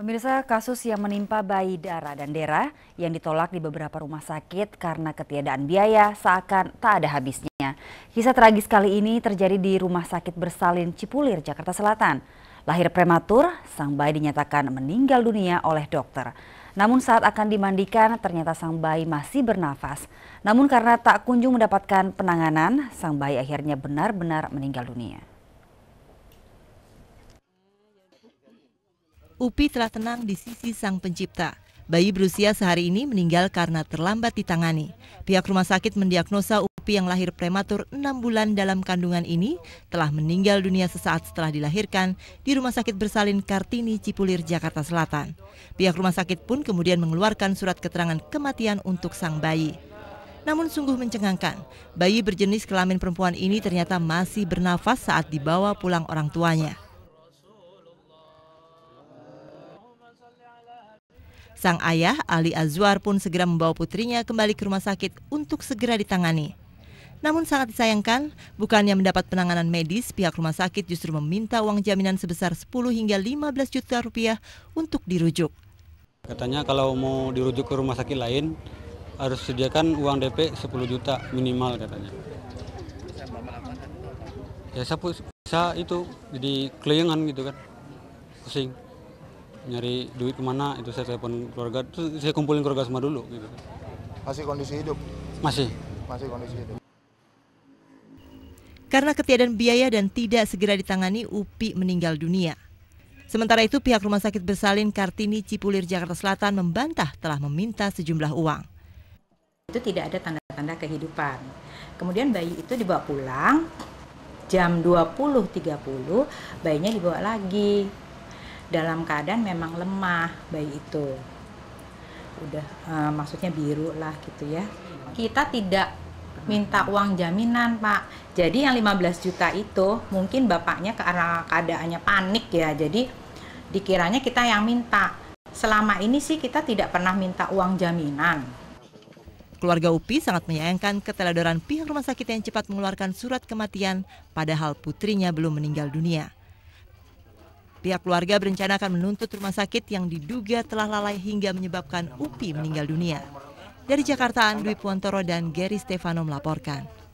Pemirsa, kasus yang menimpa bayi Dara dan Dera yang ditolak di beberapa rumah sakit karena ketiadaan biaya seakan tak ada habisnya. Kisah tragis kali ini terjadi di Rumah Sakit Bersalin Cipulir, Jakarta Selatan. Lahir prematur, sang bayi dinyatakan meninggal dunia oleh dokter. Namun saat akan dimandikan, ternyata sang bayi masih bernafas. Namun karena tak kunjung mendapatkan penanganan, sang bayi akhirnya benar-benar meninggal dunia. Upi telah tenang di sisi sang pencipta. Bayi berusia sehari ini meninggal karena terlambat ditangani. Pihak rumah sakit mendiagnosa Upi yang lahir prematur 6 bulan dalam kandungan ini telah meninggal dunia sesaat setelah dilahirkan di Rumah Sakit Bersalin Kartini Cipulir Jakarta Selatan. Pihak rumah sakit pun kemudian mengeluarkan surat keterangan kematian untuk sang bayi. Namun sungguh mencengangkan, bayi berjenis kelamin perempuan ini ternyata masih bernafas saat dibawa pulang orang tuanya. Sang ayah, Ali Azwar pun segera membawa putrinya kembali ke rumah sakit untuk segera ditangani. Namun sangat disayangkan, bukannya mendapat penanganan medis, pihak rumah sakit justru meminta uang jaminan sebesar 10 hingga 15 juta rupiah untuk dirujuk. Katanya kalau mau dirujuk ke rumah sakit lain, harus sediakan uang DP 10 juta minimal katanya. Ya saya bisa itu jadi keliangan gitu kan, pusing nyari duit kemana itu saya telepon keluarga terus saya kumpulin keluarga semua dulu gitu masih kondisi hidup masih masih kondisi hidup karena ketiadaan biaya dan tidak segera ditangani, Upi meninggal dunia. Sementara itu, pihak Rumah Sakit Bersalin Kartini Cipulir Jakarta Selatan membantah telah meminta sejumlah uang. Itu tidak ada tanda-tanda kehidupan. Kemudian bayi itu dibawa pulang, jam 20.30 bayinya dibawa lagi dalam keadaan memang lemah bayi itu udah e, maksudnya biru lah gitu ya kita tidak minta uang jaminan pak jadi yang 15 juta itu mungkin bapaknya karena keadaannya panik ya jadi dikiranya kita yang minta selama ini sih kita tidak pernah minta uang jaminan Keluarga Upi sangat menyayangkan keteladuran pihak rumah sakit yang cepat mengeluarkan surat kematian padahal putrinya belum meninggal dunia. Pihak keluarga berencana akan menuntut rumah sakit yang diduga telah lalai hingga menyebabkan UPI meninggal dunia. Dari Jakarta, Andwi Puantoro dan Gary Stefano melaporkan.